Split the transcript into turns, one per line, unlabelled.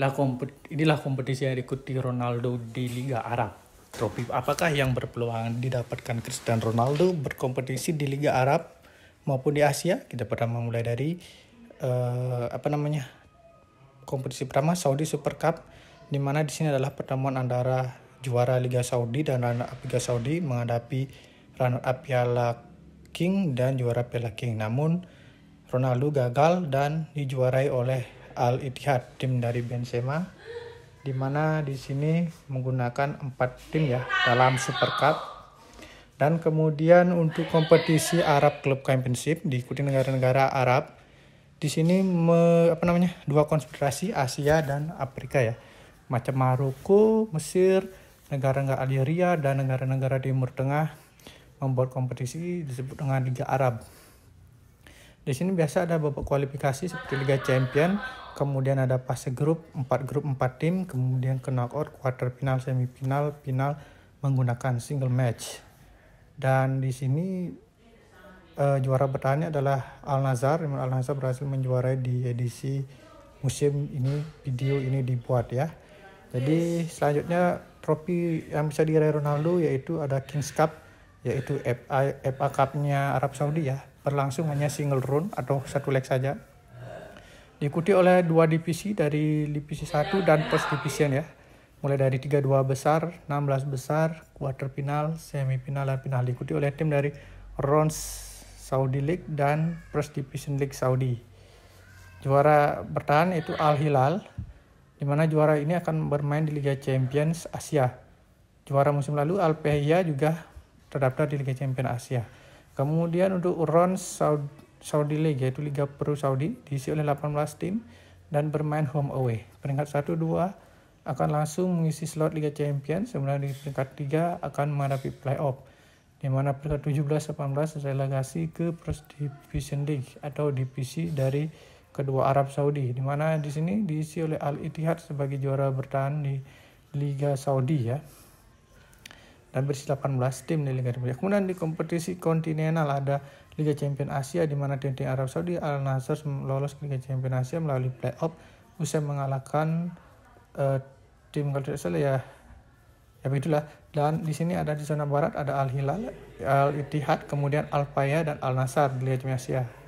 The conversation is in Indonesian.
lah kompet inilah kompetisi yang diikuti Ronaldo di Liga Arab. Trofi apakah yang berpeluang didapatkan Cristiano Ronaldo berkompetisi di Liga Arab maupun di Asia? Kita pertama mulai dari uh, apa namanya kompetisi pertama Saudi Super Cup di mana di sini adalah pertemuan antara juara Liga Saudi dan runner-up Liga Saudi menghadapi runner-up Piala King dan juara Piala King. Namun Ronaldo gagal dan dijuarai oleh Al Ittihad tim dari Benzema di mana di sini menggunakan empat tim ya dalam Super Cup dan kemudian untuk kompetisi Arab Club Championship diikuti negara-negara Arab di sini me, apa namanya dua konspirasi Asia dan Afrika ya macam Maroko, Mesir, negara-negara Algeria dan negara-negara Timur Tengah membuat kompetisi disebut dengan Liga Arab. Di sini biasa ada beberapa kualifikasi seperti Liga Champion, kemudian ada fase grup, 4 grup 4 tim, kemudian ke knockout, quarter final, semifinal, final menggunakan single match. Dan di sini uh, juara bertanya adalah Al Nazar. Al Nazar berhasil menjuarai di edisi musim ini video ini dibuat ya. Jadi selanjutnya trofi yang bisa diraih Ronaldo yaitu ada Kings Cup yaitu FA, FA Cup-nya Arab Saudi ya berlangsung hanya single round atau satu leg saja. Diikuti oleh dua divisi dari divisi 1 dan post division ya. Mulai dari 32 besar, 16 besar, quarter final, semifinal, dan final diikuti oleh tim dari Rons Saudi League dan First Division League Saudi. Juara bertahan itu Al Hilal, di mana juara ini akan bermain di Liga Champions Asia. Juara musim lalu Al Pehia juga terdaftar di Liga Champions Asia. Kemudian untuk Ron Saudi League yaitu Liga Pro Saudi diisi oleh 18 tim dan bermain home away. Peringkat 1 2 akan langsung mengisi slot Liga Champions, Sebenarnya di peringkat 3 akan menghadapi playoff di mana peringkat 17 18 relegasi ke First Division League atau divisi dari kedua Arab Saudi di mana di sini diisi oleh Al Ittihad sebagai juara bertahan di Liga Saudi ya dan berisi 18 tim di Liga Champions. Kemudian di kompetisi kontinental ada Liga Champion Asia di mana tim, tim Arab Saudi Al Nassr lolos ke Liga Champion Asia melalui playoff usai mengalahkan uh, tim kalau salah ya ya begitulah dan di sini ada di zona barat ada Al Hilal, Al Ittihad, kemudian Al Faya dan Al Nassr di Liga Champion Asia.